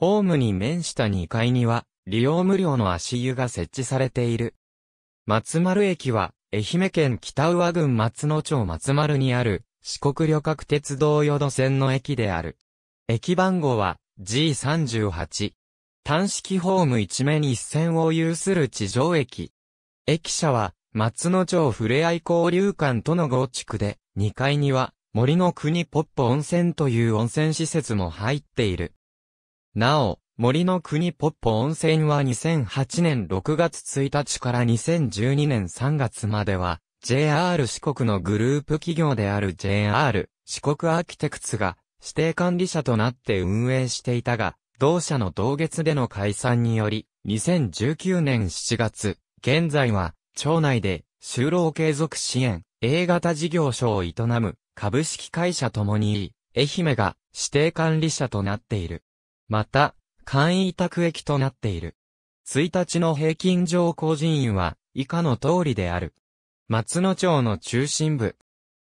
ホームに面した2階には、利用無料の足湯が設置されている。松丸駅は、愛媛県北宇和郡松野町松丸にある、四国旅客鉄道淀線の駅である。駅番号は G38。単式ホーム一面一線を有する地上駅。駅舎は、松野町ふれあい交流館との合築で、2階には、森の国ポッポ温泉という温泉施設も入っている。なお、森の国ポッポ温泉は2008年6月1日から2012年3月までは、JR 四国のグループ企業である JR 四国アーキテクツが指定管理者となって運営していたが、同社の同月での解散により、2019年7月、現在は、町内で就労継続支援、A 型事業所を営む株式会社ともに、愛媛が指定管理者となっている。また、簡易委託駅となっている。1日の平均乗降人員は、以下の通りである。松野町の中心部。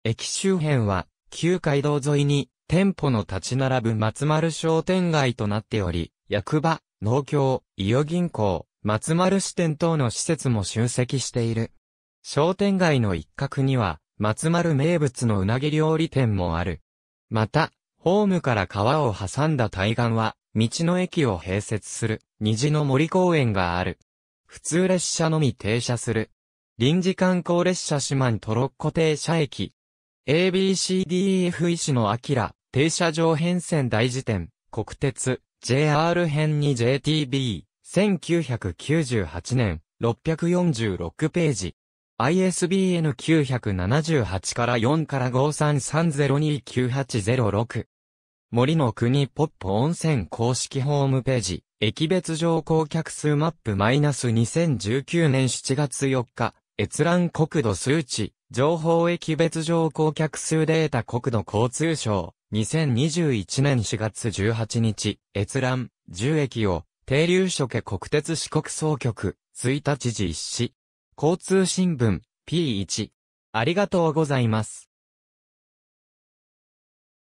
駅周辺は、旧街道沿いに、店舗の立ち並ぶ松丸商店街となっており、役場、農協、伊予銀行、松丸支店等の施設も集積している。商店街の一角には、松丸名物のうなぎ料理店もある。また、ホームから川を挟んだ対岸は、道の駅を併設する虹の森公園がある。普通列車のみ停車する。臨時観光列車四万トロッコ停車駅。ABCDEF 石野明、停車場変遷大辞典、国鉄、JR 編に JTB、1998年、646ページ。ISBN 978から4から533029806。森の国ポップ温泉公式ホームページ、駅別乗降客数マップマイナス2019年7月4日、閲覧国土数値、情報駅別乗降客数データ国土交通省、2021年4月18日、閲覧、10駅を、停留所家国鉄四国総局、1日時施、市。交通新聞、P1。ありがとうございます。